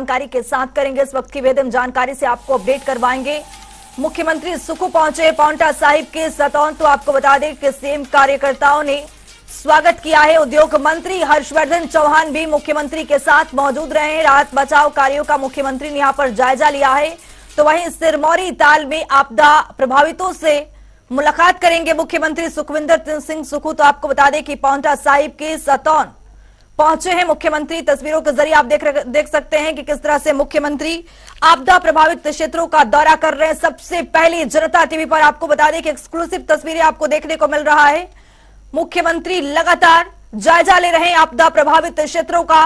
जानकारी के साथ करेंगे इस वक्त की वेदम जानकारी से आपको अपडेट करवाएंगे मुख्यमंत्री सुखू पहुंचे पौंटा साहिब के सतौन तो आपको बता दें कि सीएम कार्यकर्ताओं ने स्वागत किया है उद्योग मंत्री हर्षवर्धन चौहान भी मुख्यमंत्री के साथ मौजूद रहे राहत बचाव कार्यों का मुख्यमंत्री ने यहाँ पर जायजा लिया है तो वहीं सिरमौरी ताल में आपदा प्रभावितों से मुलाकात करेंगे मुख्यमंत्री सुखविंदर सिंह सुखू तो आपको बता दें कि पौंटा साहिब के सतौन पहुंचे हैं मुख्यमंत्री तस्वीरों के जरिए आप देख देख सकते हैं कि किस तरह से मुख्यमंत्री आपदा प्रभावित क्षेत्रों का दौरा कर रहे हैं सबसे पहले जनता टीवी पर आपको बता दें कि एक्सक्लूसिव तस्वीरें आपको देखने को मिल रहा है मुख्यमंत्री लगातार जायजा ले रहे हैं आपदा प्रभावित क्षेत्रों का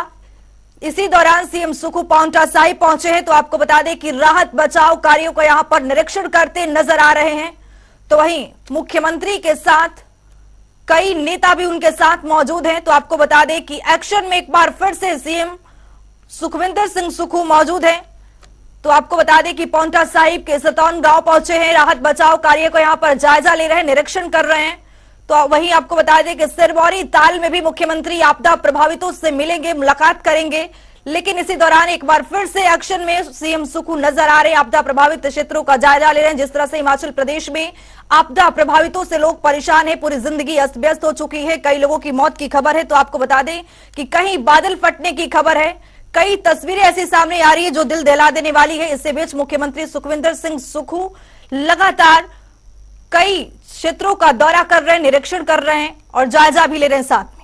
इसी दौरान सीएम सुखू पाउंटा साहिब पहुंचे हैं तो आपको बता दें कि राहत बचाव कार्यो का यहां पर निरीक्षण करते नजर आ रहे हैं तो वहीं मुख्यमंत्री के साथ कई नेता भी उनके साथ मौजूद हैं तो आपको बता दें कि एक्शन में एक बार फिर से सीएम सुखविंदर सिंह सुखू मौजूद हैं तो आपको बता दें कि पौंटा साहिब के सतौन गांव पहुंचे हैं राहत बचाव कार्य को यहां पर जायजा ले रहे हैं निरीक्षण कर रहे हैं तो वहीं आपको बता दें कि सिरबौरी ताल में भी मुख्यमंत्री आपदा प्रभावितों से मिलेंगे मुलाकात करेंगे लेकिन इसी दौरान एक बार फिर से एक्शन में सीएम सुखू नजर आ रहे आपदा प्रभावित क्षेत्रों का जायजा ले रहे हैं जिस तरह से हिमाचल प्रदेश में आपदा प्रभावितों से लोग परेशान हैं पूरी जिंदगी अस्त व्यस्त हो चुकी है कई लोगों की मौत की खबर है तो आपको बता दें कि कहीं बादल फटने की खबर है कई तस्वीरें ऐसी सामने आ रही है जो दिल दहला देने वाली है इससे बीच मुख्यमंत्री सुखविंदर सिंह सुखू लगातार कई क्षेत्रों का दौरा कर रहे हैं निरीक्षण कर रहे हैं और जायजा भी ले रहे हैं साथ